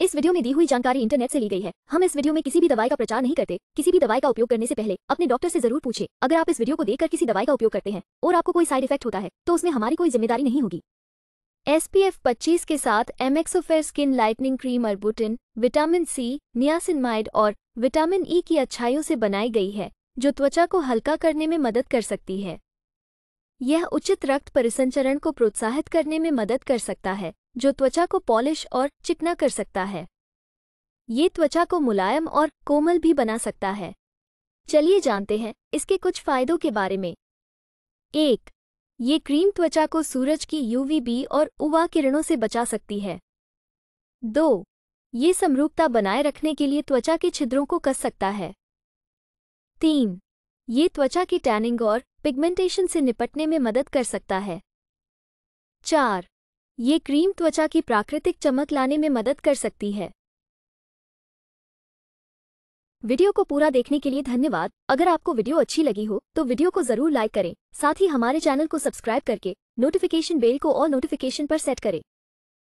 इस वीडियो में दी हुई जानकारी इंटरनेट से ली गई है हम इस वीडियो में किसी भी दवाई का प्रचार नहीं करते किसी भी दवाई का उपयोग करने से पहले अपने डॉक्टर से जरूर पूछे अगर आप इस वीडियो को देखकर किसी दवाई का उपयोग करते हैं और आपको कोई साइड इफेक्ट होता है तो उसमें हमारी कोई जिम्मेदारी नहीं होगी एसपीएफ पच्चीस के साथ एमेक्सोफेयर स्किन लाइटनिंग क्रीम बुटिन विटामिन सी नियासिनमाइड और विटामिन ई e की अच्छाइयों से बनाई गई है जो त्वचा को हल्का करने में मदद कर सकती है यह उचित रक्त परिसंचरण को प्रोत्साहित करने में मदद कर सकता है जो त्वचा को पॉलिश और चिकना कर सकता है ये त्वचा को मुलायम और कोमल भी बना सकता है चलिए जानते हैं इसके कुछ फायदों के बारे में एक ये क्रीम त्वचा को सूरज की यूवीबी और उवा किरणों से बचा सकती है दो ये समरूपता बनाए रखने के लिए त्वचा के छिद्रों को कस सकता है तीन ये त्वचा की टैनिंग और पिगमेंटेशन से निपटने में मदद कर सकता है चार ये क्रीम त्वचा की प्राकृतिक चमक लाने में मदद कर सकती है वीडियो को पूरा देखने के लिए धन्यवाद अगर आपको वीडियो अच्छी लगी हो तो वीडियो को जरूर लाइक करें साथ ही हमारे चैनल को सब्सक्राइब करके नोटिफिकेशन बेल को और नोटिफिकेशन पर सेट करें